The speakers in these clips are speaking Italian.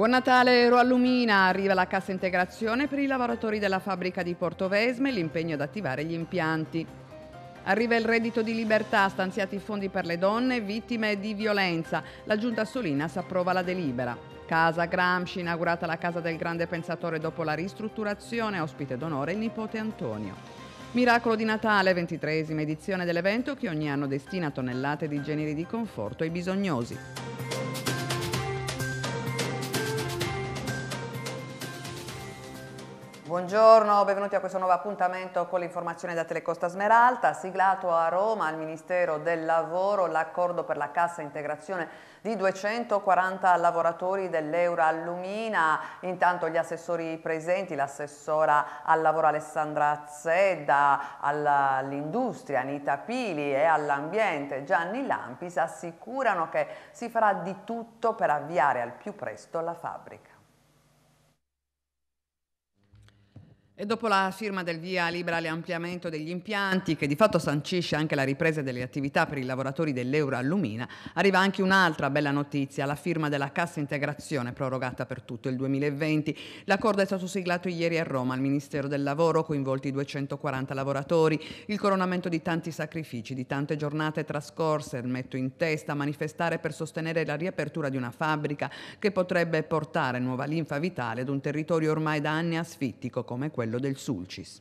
Buon Natale Ero Allumina, arriva la cassa integrazione per i lavoratori della fabbrica di Portovesme, l'impegno ad attivare gli impianti. Arriva il reddito di libertà, stanziati i fondi per le donne vittime di violenza. La giunta Solinas approva la delibera. Casa Gramsci, inaugurata la casa del grande pensatore dopo la ristrutturazione, ospite d'onore il nipote Antonio. Miracolo di Natale, ventitresima edizione dell'evento che ogni anno destina tonnellate di generi di conforto ai bisognosi. Buongiorno, benvenuti a questo nuovo appuntamento con l'informazione da Telecosta Smeralta. Siglato a Roma al Ministero del Lavoro l'accordo per la cassa integrazione di 240 lavoratori dell'Eura Allumina. Intanto gli assessori presenti, l'assessora al lavoro Alessandra Zedda, all'industria Anita Pili e all'ambiente Gianni Lampis assicurano che si farà di tutto per avviare al più presto la fabbrica. E dopo la firma del via libera all'ampliamento degli impianti, che di fatto sancisce anche la ripresa delle attività per i lavoratori dell'Euroallumina, arriva anche un'altra bella notizia, la firma della cassa integrazione prorogata per tutto il 2020. L'accordo è stato siglato ieri a Roma al Ministero del Lavoro, coinvolti 240 lavoratori, il coronamento di tanti sacrifici, di tante giornate trascorse, metto in testa, a manifestare per sostenere la riapertura di una fabbrica che potrebbe portare nuova linfa vitale ad un territorio ormai da anni asfittico come quello quello del Sulcis.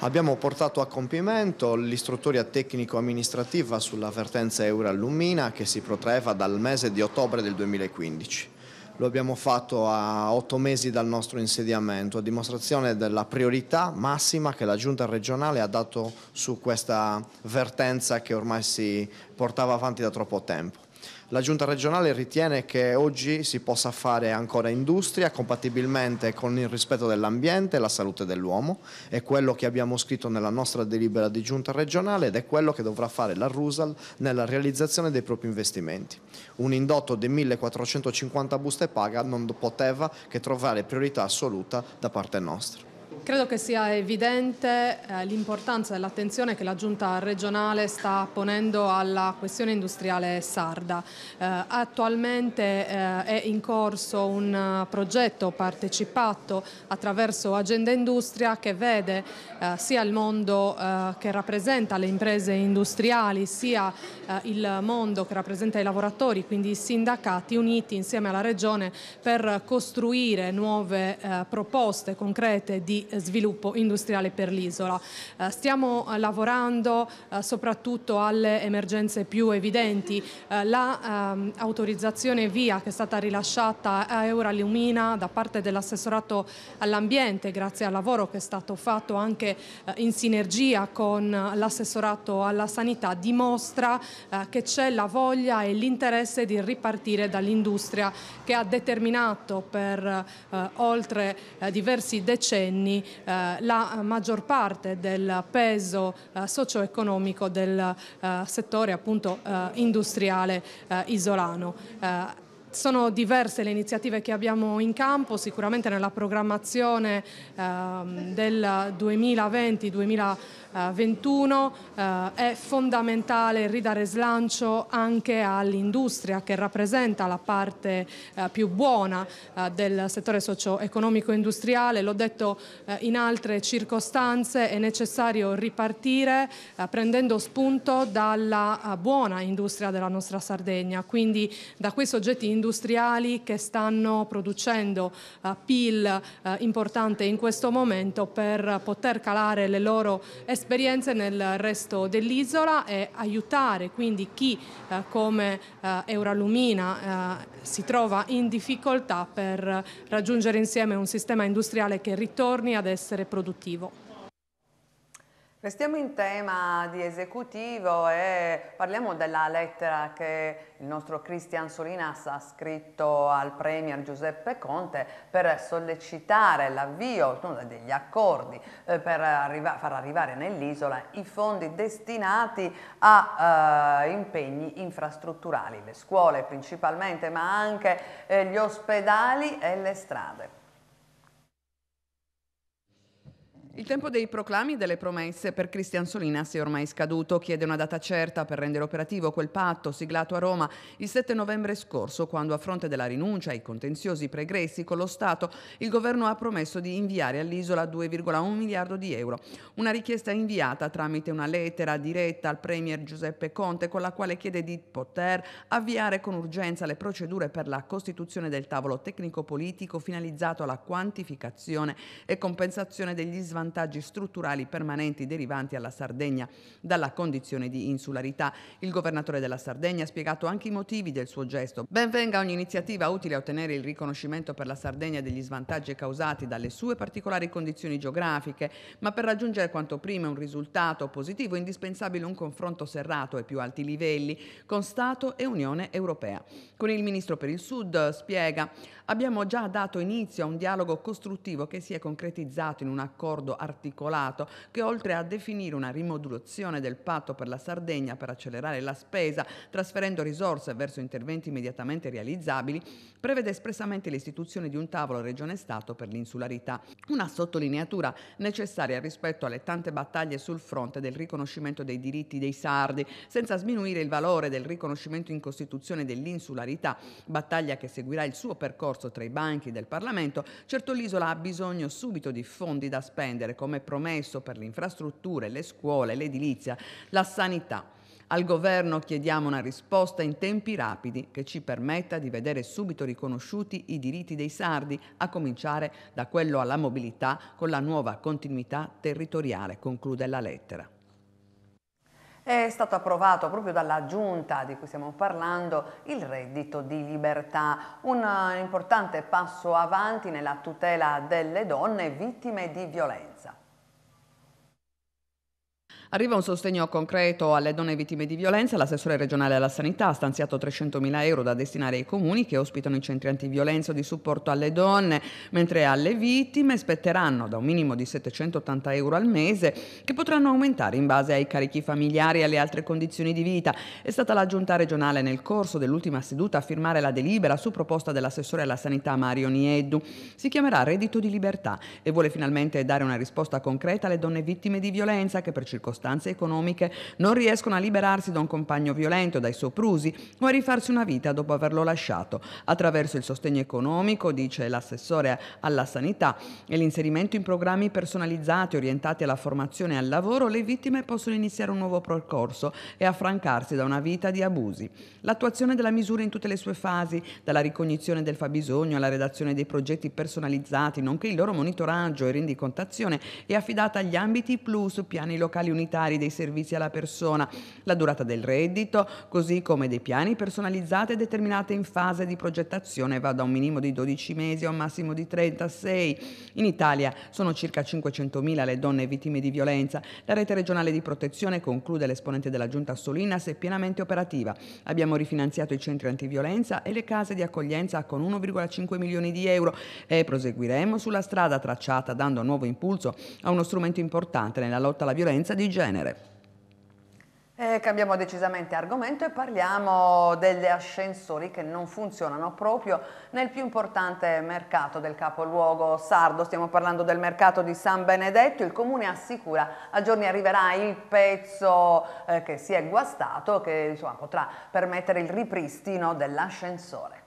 Abbiamo portato a compimento l'istruttoria tecnico-amministrativa sulla vertenza Eura-Lumina che si protraeva dal mese di ottobre del 2015. Lo abbiamo fatto a otto mesi dal nostro insediamento, a dimostrazione della priorità massima che la Giunta regionale ha dato su questa vertenza che ormai si portava avanti da troppo tempo. La giunta regionale ritiene che oggi si possa fare ancora industria compatibilmente con il rispetto dell'ambiente e la salute dell'uomo, è quello che abbiamo scritto nella nostra delibera di giunta regionale ed è quello che dovrà fare la RUSAL nella realizzazione dei propri investimenti. Un indotto di 1450 buste paga non poteva che trovare priorità assoluta da parte nostra. Credo che sia evidente eh, l'importanza dell'attenzione che la Giunta regionale sta ponendo alla questione industriale sarda. Eh, attualmente eh, è in corso un eh, progetto partecipato attraverso Agenda Industria che vede eh, sia il mondo eh, che rappresenta le imprese industriali sia il mondo che rappresenta i lavoratori, quindi i sindacati uniti insieme alla Regione per costruire nuove proposte concrete di eh, sviluppo industriale per l'isola. Eh, stiamo eh, lavorando soprattutto alle emergenze più evidenti. L'autorizzazione ehm, via che è stata rilasciata a Euralumina da parte dell'assessorato all'ambiente grazie al lavoro che è stato fatto anche in sinergia con l'assessorato alla sanità dimostra che c'è la voglia e l'interesse di ripartire dall'industria che ha determinato per eh, oltre eh, diversi decenni eh, la maggior parte del peso eh, socio-economico del eh, settore appunto industriale isolano sono diverse le iniziative che abbiamo in campo, sicuramente nella programmazione ehm, del 2020-2021 eh, è fondamentale ridare slancio anche all'industria che rappresenta la parte eh, più buona eh, del settore socio-economico industriale. L'ho detto eh, in altre circostanze, è necessario ripartire eh, prendendo spunto dalla eh, buona industria della nostra Sardegna, quindi da quei soggetti industriali industriali che stanno producendo eh, PIL eh, importante in questo momento per poter calare le loro esperienze nel resto dell'isola e aiutare quindi chi eh, come eh, Euralumina eh, si trova in difficoltà per raggiungere insieme un sistema industriale che ritorni ad essere produttivo. Restiamo in tema di esecutivo e parliamo della lettera che il nostro Cristian Solinas ha scritto al Premier Giuseppe Conte per sollecitare l'avvio degli accordi eh, per arriva far arrivare nell'isola i fondi destinati a eh, impegni infrastrutturali, le scuole principalmente ma anche eh, gli ospedali e le strade. Il tempo dei proclami e delle promesse per Cristian Solinas è ormai scaduto. Chiede una data certa per rendere operativo quel patto siglato a Roma il 7 novembre scorso, quando a fronte della rinuncia ai contenziosi pregressi con lo Stato, il governo ha promesso di inviare all'isola 2,1 miliardo di euro. Una richiesta inviata tramite una lettera diretta al Premier Giuseppe Conte, con la quale chiede di poter avviare con urgenza le procedure per la costituzione del tavolo tecnico-politico finalizzato alla quantificazione e compensazione degli svantaggi svantaggi strutturali permanenti derivanti alla Sardegna dalla condizione di insularità. Il governatore della Sardegna ha spiegato anche i motivi del suo gesto. Benvenga ogni iniziativa utile a ottenere il riconoscimento per la Sardegna degli svantaggi causati dalle sue particolari condizioni geografiche, ma per raggiungere quanto prima un risultato positivo è indispensabile un confronto serrato ai più alti livelli con Stato e Unione Europea. Con il Ministro per il Sud spiega abbiamo già dato inizio a un dialogo costruttivo che si è concretizzato in un accordo articolato che oltre a definire una rimodulazione del patto per la Sardegna per accelerare la spesa, trasferendo risorse verso interventi immediatamente realizzabili, prevede espressamente l'istituzione di un tavolo Regione-Stato per l'insularità. Una sottolineatura necessaria rispetto alle tante battaglie sul fronte del riconoscimento dei diritti dei sardi, senza sminuire il valore del riconoscimento in Costituzione dell'insularità, battaglia che seguirà il suo percorso tra i banchi del Parlamento, certo l'isola ha bisogno subito di fondi da spendere spendere come promesso per le infrastrutture, le scuole, l'edilizia, la sanità. Al governo chiediamo una risposta in tempi rapidi che ci permetta di vedere subito riconosciuti i diritti dei sardi, a cominciare da quello alla mobilità con la nuova continuità territoriale, conclude la lettera. È stato approvato proprio dalla giunta di cui stiamo parlando il reddito di libertà, un eh, importante passo avanti nella tutela delle donne vittime di violenza. Arriva un sostegno concreto alle donne vittime di violenza. L'assessore regionale alla sanità ha stanziato 300.000 euro da destinare ai comuni che ospitano i centri antiviolenza di supporto alle donne, mentre alle vittime spetteranno da un minimo di 780 euro al mese che potranno aumentare in base ai carichi familiari e alle altre condizioni di vita. È stata la giunta regionale nel corso dell'ultima seduta a firmare la delibera su proposta dell'assessore alla sanità Mario Nieddu. Si chiamerà reddito di libertà e vuole finalmente dare una risposta concreta alle donne vittime di violenza che per circostanze circostanze economiche non riescono a liberarsi da un compagno violento, dai soprusi o a rifarsi una vita dopo averlo lasciato. Attraverso il sostegno economico, dice l'assessore alla sanità, e l'inserimento in programmi personalizzati orientati alla formazione e al lavoro, le vittime possono iniziare un nuovo percorso e affrancarsi da una vita di abusi. L'attuazione della misura in tutte le sue fasi, dalla ricognizione del fabbisogno alla redazione dei progetti personalizzati, nonché il loro monitoraggio e rendicontazione, è affidata agli ambiti plus piani locali uniti sanitari, dei servizi alla persona, la durata del reddito, così come dei piani personalizzati e determinati in fase di progettazione va da un minimo di 12 mesi a un massimo di 36. In Italia sono circa 500.000 le donne vittime di violenza. La rete regionale di protezione, conclude l'esponente della giunta Solinas, è pienamente operativa. Abbiamo rifinanziato i centri antiviolenza e le case di accoglienza con 1,5 milioni di euro e proseguiremo sulla strada tracciata dando nuovo impulso a uno strumento importante nella lotta alla violenza di genere. E eh, cambiamo decisamente argomento e parliamo degli ascensori che non funzionano proprio nel più importante mercato del capoluogo sardo. Stiamo parlando del mercato di San Benedetto. Il comune assicura a giorni arriverà il pezzo eh, che si è guastato che insomma, potrà permettere il ripristino dell'ascensore.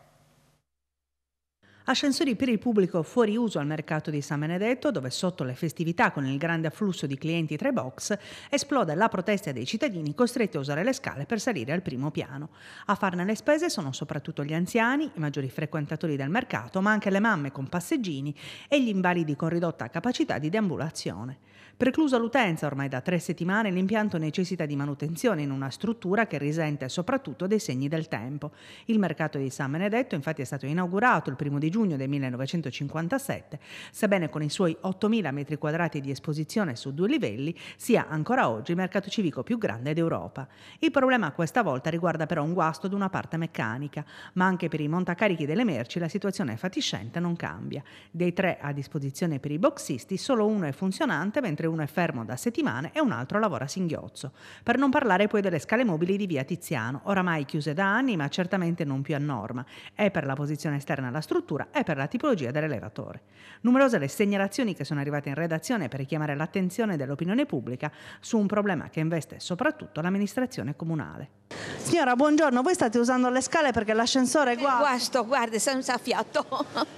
Ascensori per il pubblico fuori uso al mercato di San Benedetto, dove sotto le festività con il grande afflusso di clienti tra i box, esplode la protesta dei cittadini costretti a usare le scale per salire al primo piano. A farne le spese sono soprattutto gli anziani, i maggiori frequentatori del mercato, ma anche le mamme con passeggini e gli invalidi con ridotta capacità di deambulazione. Precluso l'utenza ormai da tre settimane, l'impianto necessita di manutenzione in una struttura che risente soprattutto dei segni del tempo. Il mercato di San Benedetto infatti è stato inaugurato il 1 di giugno del 1957, sebbene con i suoi 8.000 metri quadrati di esposizione su due livelli sia ancora oggi il mercato civico più grande d'Europa. Il problema questa volta riguarda però un guasto di una parte meccanica, ma anche per i montacarichi delle merci la situazione fatiscente non cambia. Dei tre a disposizione per i boxisti solo uno è funzionante mentre mentre uno è fermo da settimane e un altro lavora a singhiozzo. Per non parlare poi delle scale mobili di via Tiziano, oramai chiuse da anni ma certamente non più a norma, è per la posizione esterna alla struttura e per la tipologia dell'elevatore. Numerose le segnalazioni che sono arrivate in redazione per richiamare l'attenzione dell'opinione pubblica su un problema che investe soprattutto l'amministrazione comunale. Signora, buongiorno, voi state usando le scale perché l'ascensore è guasto. Guasto, guarda, senza fiato.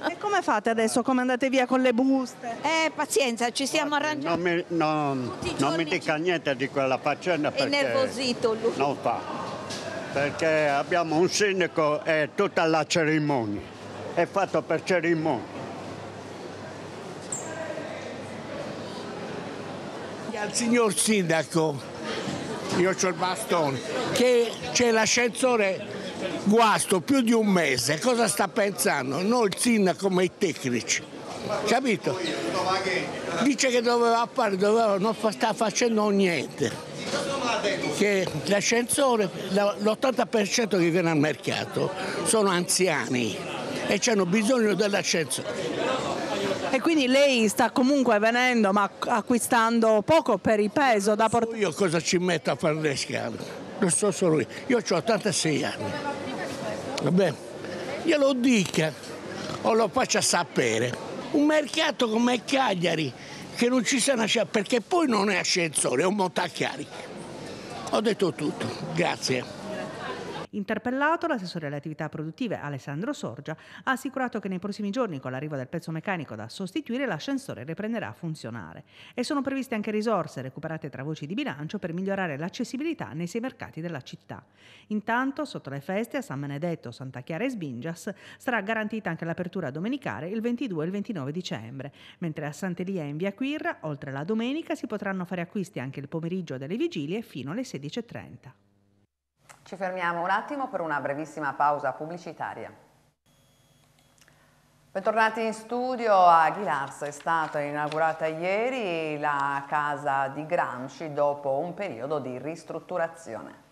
e come fate adesso? Come andate via con le buste? Eh, pazienza, ci stiamo arrangiando. Non mi mi, non mi dica niente di quella faccenda perché... È nervosito lui. Non fa, perché abbiamo un sindaco e tutta la cerimonia, è fatto per cerimonia. Al signor sindaco, io ho il bastone, che c'è l'ascensore guasto più di un mese, cosa sta pensando? Noi il sindaco ma i tecnici capito? Dice che doveva fare, doveva non sta facendo niente, che l'ascensore, l'80% che viene al mercato sono anziani e hanno bisogno dell'ascensore. E quindi lei sta comunque venendo ma acquistando poco per il peso da portare? Io cosa ci metto a fare le scale? Lo so solo io, io ho 86 anni, va bene? Glielo dica o lo faccia sapere. Un mercato come Cagliari, che non ci sta nascere perché poi non è ascensore, è un montacchiari. Ho detto tutto, grazie. Interpellato, l'assessore alle attività produttive Alessandro Sorgia ha assicurato che nei prossimi giorni, con l'arrivo del pezzo meccanico da sostituire, l'ascensore riprenderà a funzionare. E sono previste anche risorse recuperate tra voci di bilancio per migliorare l'accessibilità nei sei mercati della città. Intanto, sotto le feste a San Benedetto, Santa Chiara e Sbingias sarà garantita anche l'apertura domenicale il 22 e il 29 dicembre, mentre a Sant'Elia in via Quirra, oltre la domenica, si potranno fare acquisti anche il pomeriggio delle vigilie fino alle 16.30. Ci fermiamo un attimo per una brevissima pausa pubblicitaria. Bentornati in studio a Ghilarza, è stata inaugurata ieri la casa di Gramsci dopo un periodo di ristrutturazione.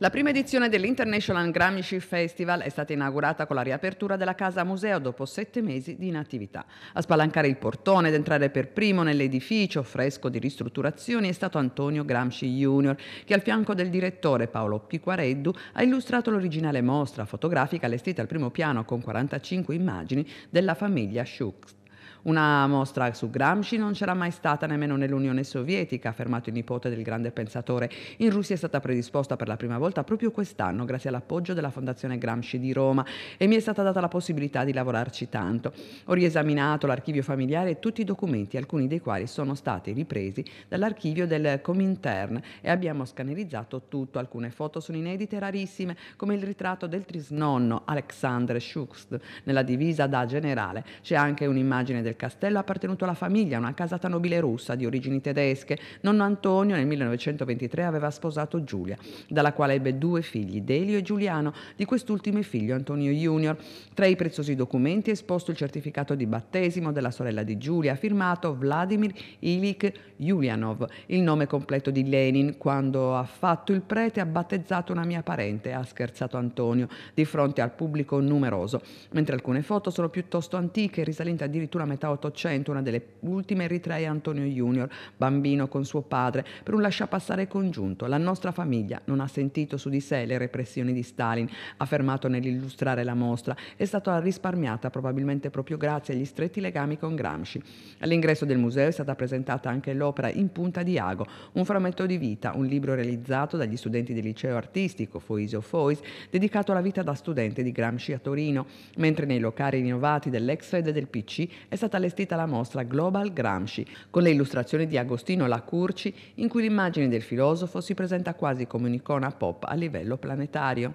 La prima edizione dell'International Gramsci Festival è stata inaugurata con la riapertura della Casa Museo dopo sette mesi di inattività. A spalancare il portone ed entrare per primo nell'edificio fresco di ristrutturazioni è stato Antonio Gramsci Jr., che al fianco del direttore Paolo Picquareddu ha illustrato l'originale mostra fotografica allestita al primo piano con 45 immagini della famiglia Schucht. Una mostra su Gramsci non c'era mai stata nemmeno nell'Unione Sovietica, ha affermato il nipote del grande pensatore. In Russia è stata predisposta per la prima volta proprio quest'anno, grazie all'appoggio della Fondazione Gramsci di Roma, e mi è stata data la possibilità di lavorarci tanto. Ho riesaminato l'archivio familiare e tutti i documenti, alcuni dei quali sono stati ripresi dall'archivio del Comintern e abbiamo scannerizzato tutto. Alcune foto sono inedite e rarissime, come il ritratto del trisnonno Alexander Schuchst nella divisa da generale. C'è anche un'immagine del del castello ha appartenuto alla famiglia, una casata nobile russa di origini tedesche. Nonno Antonio nel 1923 aveva sposato Giulia, dalla quale ebbe due figli, Delio e Giuliano, di quest'ultimo figlio Antonio Junior. Tra i preziosi documenti è esposto il certificato di battesimo della sorella di Giulia, firmato Vladimir Ilik Julianov, il nome completo di Lenin. Quando ha fatto il prete ha battezzato una mia parente, ha scherzato Antonio, di fronte al pubblico numeroso, mentre alcune foto sono piuttosto antiche, risalenti addirittura a metà metà Ottocento, una delle ultime ritrae Antonio Junior, bambino con suo padre, per un lasciapassare congiunto. La nostra famiglia non ha sentito su di sé le repressioni di Stalin, affermato nell'illustrare la mostra, è stata risparmiata probabilmente proprio grazie agli stretti legami con Gramsci. All'ingresso del museo è stata presentata anche l'opera In punta di ago, un frammento di vita, un libro realizzato dagli studenti del liceo artistico Foisio Fois, dedicato alla vita da studente di Gramsci a Torino, mentre nei locali rinnovati dell'ex sede del PC è stata stata allestita la mostra Global Gramsci, con le illustrazioni di Agostino Lacurci, in cui l'immagine del filosofo si presenta quasi come un'icona pop a livello planetario.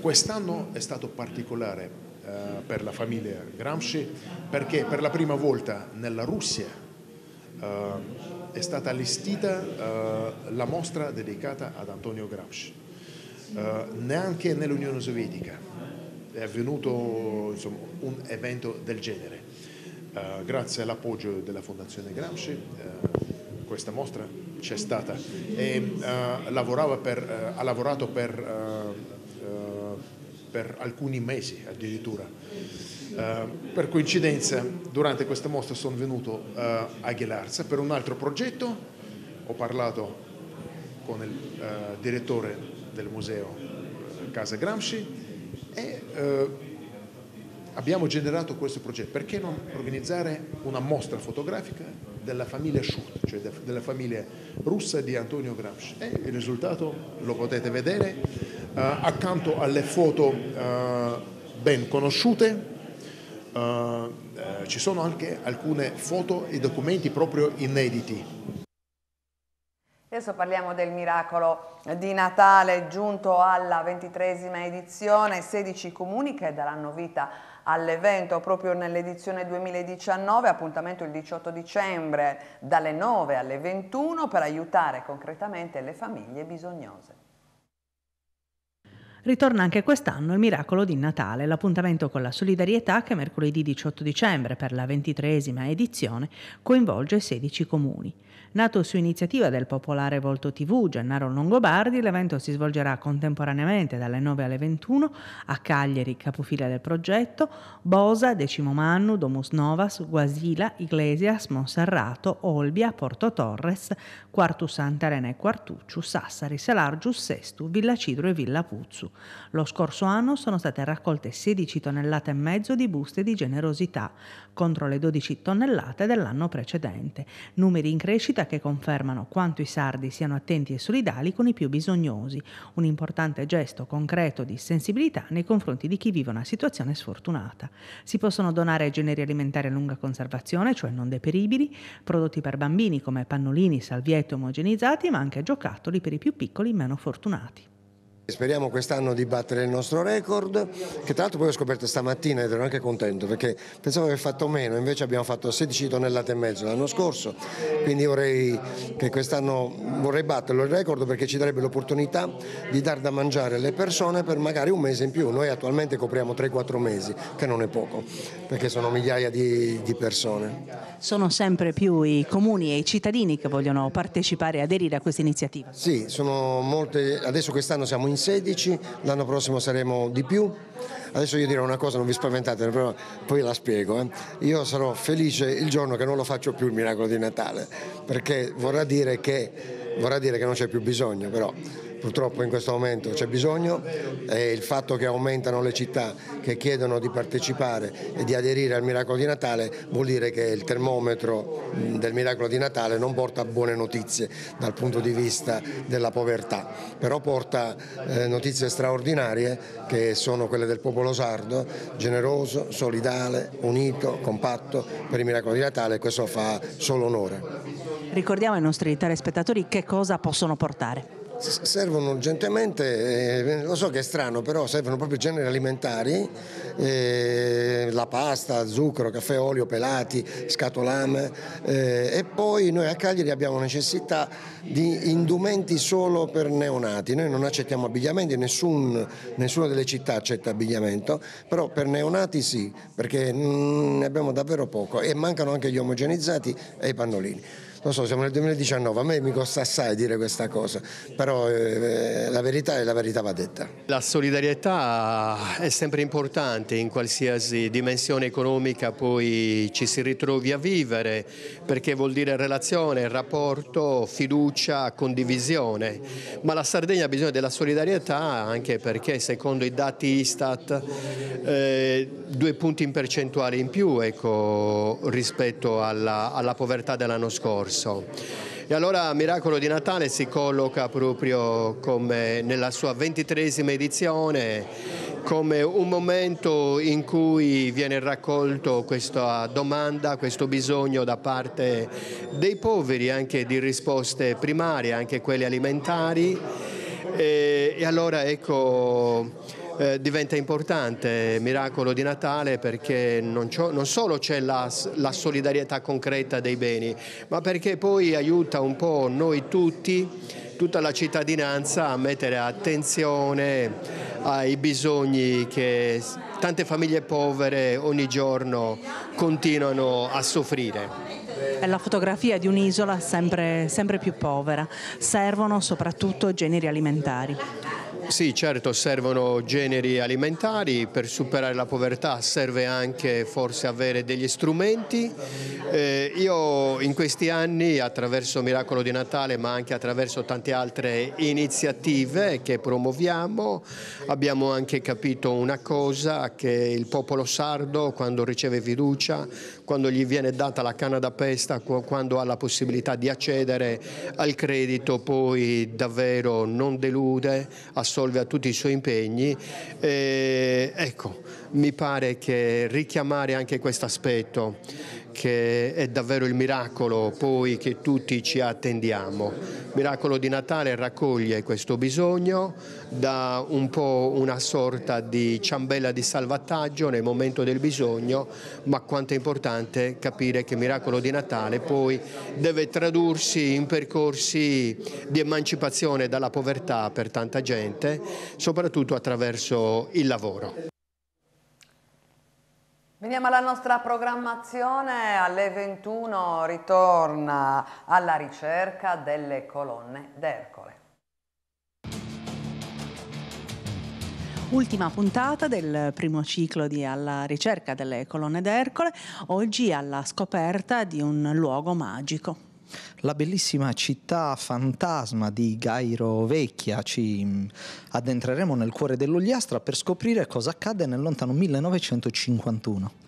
Quest'anno è stato particolare eh, per la famiglia Gramsci perché per la prima volta nella Russia eh, è stata allestita eh, la mostra dedicata ad Antonio Gramsci. Eh, neanche nell'Unione Sovietica è avvenuto insomma, un evento del genere. Eh, grazie all'appoggio della Fondazione Gramsci eh, questa mostra c'è stata e eh, per, eh, ha lavorato per, eh, per, alcuni mesi addirittura. per coincidenza durante questa mostra sono venuto a Ghilarza per un altro progetto, ho parlato con il direttore del museo Casa Gramsci e abbiamo generato questo progetto, perché non organizzare una mostra fotografica della famiglia Schucht, cioè della famiglia russa di Antonio Gramsci? E il risultato lo potete vedere uh, accanto alle foto uh, ben conosciute. Uh, ci sono anche alcune foto e documenti proprio inediti Adesso parliamo del miracolo di Natale giunto alla ventitresima edizione, 16 comuni che daranno vita all'evento proprio nell'edizione 2019, appuntamento il 18 dicembre dalle 9 alle 21 per aiutare concretamente le famiglie bisognose. Ritorna anche quest'anno il miracolo di Natale, l'appuntamento con la solidarietà che mercoledì 18 dicembre per la ventitresima edizione coinvolge 16 comuni. Nato su iniziativa del popolare Volto TV Gennaro Longobardi, l'evento si svolgerà contemporaneamente dalle 9 alle 21 a Cagliari, capofila del progetto, Bosa, Decimo Mannu, Domus Novas, Guasila, Iglesias, Monserrato, Olbia, Porto Torres, Quartus Sant'Arena e Quartuccio, Sassari, Selargius, Sestu, Villa Cidro e Villa Puzzu. Lo scorso anno sono state raccolte 16 tonnellate e mezzo di buste di generosità contro le 12 tonnellate dell'anno precedente, numeri in crescita che confermano quanto i sardi siano attenti e solidali con i più bisognosi, un importante gesto concreto di sensibilità nei confronti di chi vive una situazione sfortunata. Si possono donare generi alimentari a lunga conservazione, cioè non deperibili, prodotti per bambini come pannolini, salviette omogenizzati, ma anche giocattoli per i più piccoli meno fortunati. Speriamo quest'anno di battere il nostro record, che tra l'altro poi ho scoperto stamattina ed ero anche contento perché pensavo di aver fatto meno, invece abbiamo fatto 16 tonnellate e mezzo l'anno scorso, quindi vorrei che quest'anno vorrei batterlo il record perché ci darebbe l'opportunità di dar da mangiare alle persone per magari un mese in più. Noi attualmente copriamo 3-4 mesi, che non è poco, perché sono migliaia di, di persone. Sono sempre più i comuni e i cittadini che vogliono partecipare e aderire a questa iniziativa. Sì, sono molte, adesso quest'anno siamo in in 16, l'anno prossimo saremo di più. Adesso io dirò una cosa, non vi spaventate, però poi la spiego. Eh. Io sarò felice il giorno che non lo faccio più il miracolo di Natale, perché vorrà dire che, vorrà dire che non c'è più bisogno, però purtroppo in questo momento c'è bisogno e il fatto che aumentano le città che chiedono di partecipare e di aderire al miracolo di Natale vuol dire che il termometro del miracolo di Natale non porta buone notizie dal punto di vista della povertà, però porta eh, notizie straordinarie che sono quelle del popolo sardo, generoso, solidale, unito, compatto per il miracolo di Natale e questo fa solo onore. Ricordiamo ai nostri telespettatori che cosa possono portare. Servono urgentemente, eh, lo so che è strano, però servono proprio generi alimentari, eh, la pasta, zucchero, caffè, olio, pelati, scatolame eh, e poi noi a Cagliari abbiamo necessità di indumenti solo per neonati, noi non accettiamo abbigliamenti, nessun, nessuna delle città accetta abbigliamento, però per neonati sì, perché mm, ne abbiamo davvero poco e mancano anche gli omogenizzati e i pannolini non so, siamo nel 2019, a me mi costa assai dire questa cosa, però eh, eh, la verità è la verità va detta. La solidarietà è sempre importante in qualsiasi dimensione economica poi ci si ritrovi a vivere, perché vuol dire relazione, rapporto, fiducia, condivisione, ma la Sardegna ha bisogno della solidarietà anche perché secondo i dati Istat eh, due punti in percentuale in più ecco, rispetto alla, alla povertà dell'anno scorso stesso. E allora Miracolo di Natale si colloca proprio come nella sua ventitresima edizione come un momento in cui viene raccolto questa domanda, questo bisogno da parte dei poveri anche di risposte primarie, anche quelle alimentari e, e allora ecco eh, diventa importante, eh, miracolo di Natale perché non, non solo c'è la, la solidarietà concreta dei beni, ma perché poi aiuta un po' noi tutti tutta la cittadinanza a mettere attenzione ai bisogni che tante famiglie povere ogni giorno continuano a soffrire. È la fotografia di un'isola sempre, sempre più povera. Servono soprattutto generi alimentari. Sì, certo, servono generi alimentari, per superare la povertà serve anche forse avere degli strumenti. Eh, io in questi anni attraverso Miracolo di Natale ma anche attraverso tante altre iniziative che promuoviamo abbiamo anche capito una cosa che il popolo sardo quando riceve fiducia, quando gli viene data la canna da pesta, quando ha la possibilità di accedere al credito poi davvero non delude assolutamente assolve a tutti i suoi impegni. E, ecco, mi pare che richiamare anche questo aspetto che è davvero il miracolo poi che tutti ci attendiamo. Il miracolo di Natale raccoglie questo bisogno, dà un po' una sorta di ciambella di salvataggio nel momento del bisogno, ma quanto è importante capire che il miracolo di Natale poi deve tradursi in percorsi di emancipazione dalla povertà per tanta gente, soprattutto attraverso il lavoro. Veniamo alla nostra programmazione, alle 21 ritorna alla ricerca delle colonne d'Ercole. Ultima puntata del primo ciclo di Alla ricerca delle colonne d'Ercole, oggi alla scoperta di un luogo magico la bellissima città fantasma di Gairo Vecchia. Ci mm, addentreremo nel cuore dell'Ugliastra per scoprire cosa accade nel lontano 1951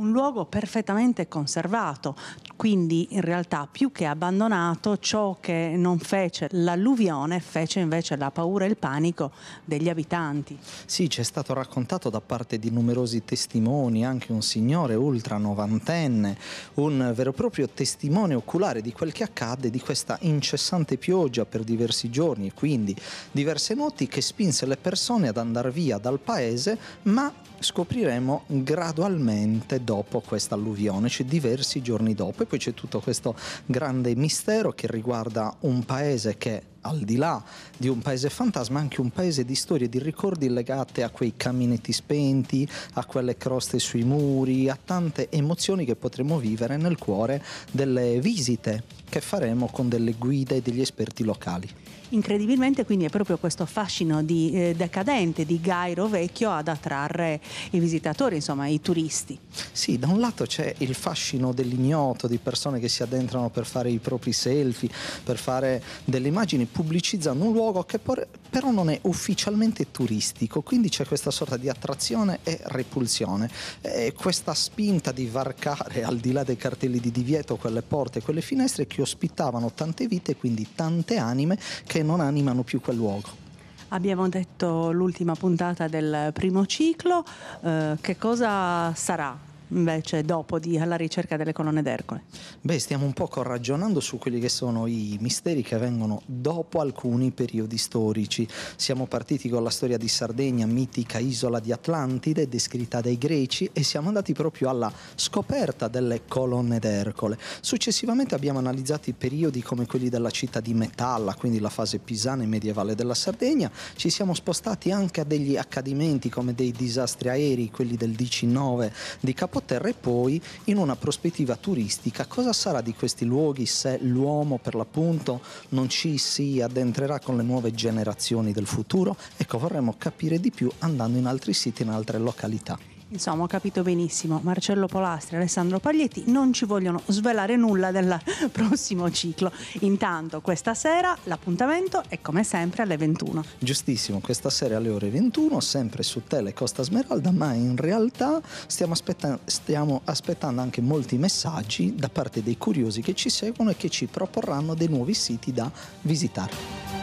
un luogo perfettamente conservato, quindi in realtà più che abbandonato ciò che non fece l'alluvione fece invece la paura e il panico degli abitanti. Sì, ci è stato raccontato da parte di numerosi testimoni, anche un signore ultra novantenne, un vero e proprio testimone oculare di quel che accadde, di questa incessante pioggia per diversi giorni, e quindi diverse notti che spinse le persone ad andare via dal paese, ma scopriremo gradualmente dopo questa alluvione, cioè diversi giorni dopo. E poi c'è tutto questo grande mistero che riguarda un paese che al di là di un paese fantasma, anche un paese di storie e di ricordi legate a quei caminetti spenti, a quelle croste sui muri, a tante emozioni che potremo vivere nel cuore delle visite che faremo con delle guide e degli esperti locali. Incredibilmente quindi è proprio questo fascino di, eh, decadente di Gairo Vecchio ad attrarre i visitatori, insomma i turisti. Sì, da un lato c'è il fascino dell'ignoto, di persone che si addentrano per fare i propri selfie, per fare delle immagini, pubblicizzando un luogo che però non è ufficialmente turistico, quindi c'è questa sorta di attrazione e repulsione. E questa spinta di varcare al di là dei cartelli di divieto quelle porte e quelle finestre che ospitavano tante vite, quindi tante anime che non animano più quel luogo. Abbiamo detto l'ultima puntata del primo ciclo, eh, che cosa sarà invece dopo di alla ricerca delle colonne d'Ercole? Beh, stiamo un po' ragionando su quelli che sono i misteri che vengono dopo alcuni periodi storici. Siamo partiti con la storia di Sardegna, mitica isola di Atlantide, descritta dai greci, e siamo andati proprio alla scoperta delle colonne d'Ercole. Successivamente abbiamo analizzato i periodi come quelli della città di Metalla, quindi la fase pisana e medievale della Sardegna, ci siamo spostati anche a degli accadimenti come dei disastri aerei, quelli del 19 di Capodanno, terra e poi in una prospettiva turistica cosa sarà di questi luoghi se l'uomo per l'appunto non ci si addentrerà con le nuove generazioni del futuro? Ecco, vorremmo capire di più andando in altri siti, in altre località. Insomma, ho capito benissimo. Marcello Polastri e Alessandro Paglietti non ci vogliono svelare nulla del prossimo ciclo. Intanto, questa sera l'appuntamento è come sempre alle 21. Giustissimo, questa sera alle ore 21, sempre su Tele Costa Smeralda, ma in realtà stiamo, aspetta- stiamo aspettando anche molti messaggi da parte dei curiosi che ci seguono e che ci proporranno dei nuovi siti da visitare.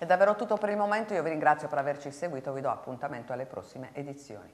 È davvero tutto per il momento, io vi ringrazio per averci seguito, vi do appuntamento alle prossime edizioni.